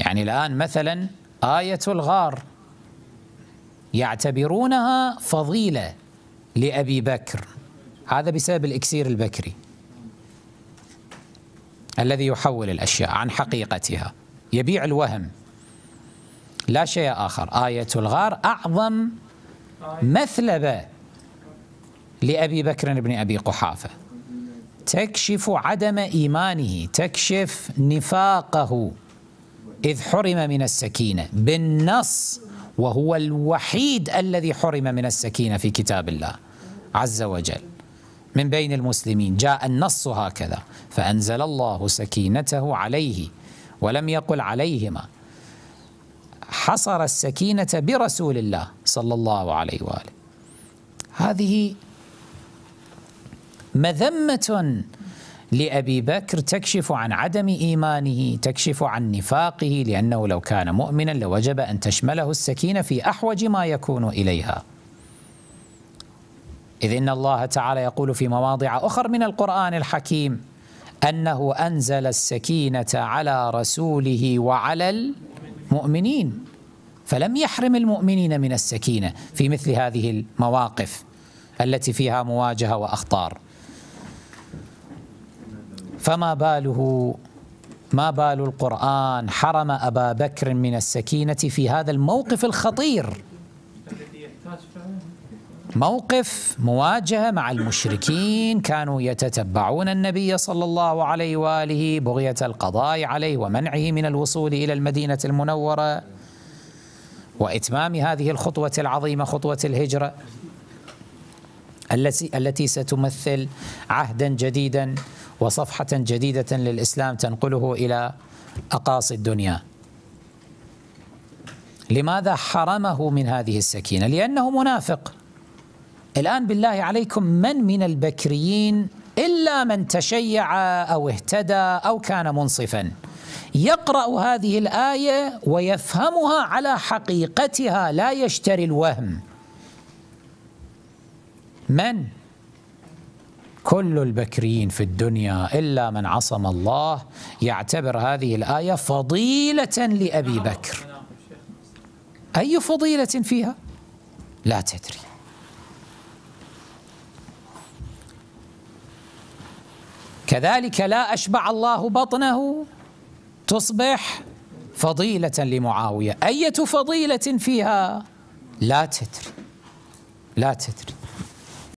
يعني الآن مثلا آية الغار يعتبرونها فضيلة لأبي بكر هذا بسبب الإكسير البكري الذي يحول الأشياء عن حقيقتها يبيع الوهم لا شيء آخر آية الغار أعظم مثلبة لأبي بكر بن أبي قحافة تكشف عدم إيمانه تكشف نفاقه إذ حرم من السكينة بالنص وهو الوحيد الذي حرم من السكينة في كتاب الله عز وجل من بين المسلمين جاء النص هكذا فأنزل الله سكينته عليه ولم يقل عليهما حصر السكينة برسول الله صلى الله عليه وآله هذه مذمة لأبي بكر تكشف عن عدم إيمانه تكشف عن نفاقه لأنه لو كان مؤمنا لوجب أن تشمله السكينة في أحوج ما يكون إليها إذ إن الله تعالى يقول في مواضع أخر من القرآن الحكيم أنه أنزل السكينة على رسوله وعلى المؤمنين فلم يحرم المؤمنين من السكينة في مثل هذه المواقف التي فيها مواجهة وأخطار فما باله ما بال القرآن حرم أبا بكر من السكينة في هذا الموقف الخطير موقف مواجهة مع المشركين كانوا يتتبعون النبي صلى الله عليه وآله بغية القضاء عليه ومنعه من الوصول إلى المدينة المنورة وإتمام هذه الخطوة العظيمة خطوة الهجرة التي التي ستمثل عهدا جديدا وصفحة جديدة للإسلام تنقله إلى أقاصي الدنيا لماذا حرمه من هذه السكينة؟ لأنه منافق الآن بالله عليكم من من البكريين إلا من تشيع أو اهتدى أو كان منصفا يقرأ هذه الآية ويفهمها على حقيقتها لا يشتري الوهم من كل البكريين في الدنيا إلا من عصم الله يعتبر هذه الآية فضيلة لأبي بكر أي فضيلة فيها؟ لا تدري كذلك لا أشبع الله بطنه تصبح فضيلة لمعاوية أية فضيلة فيها؟ لا تدري لا تدري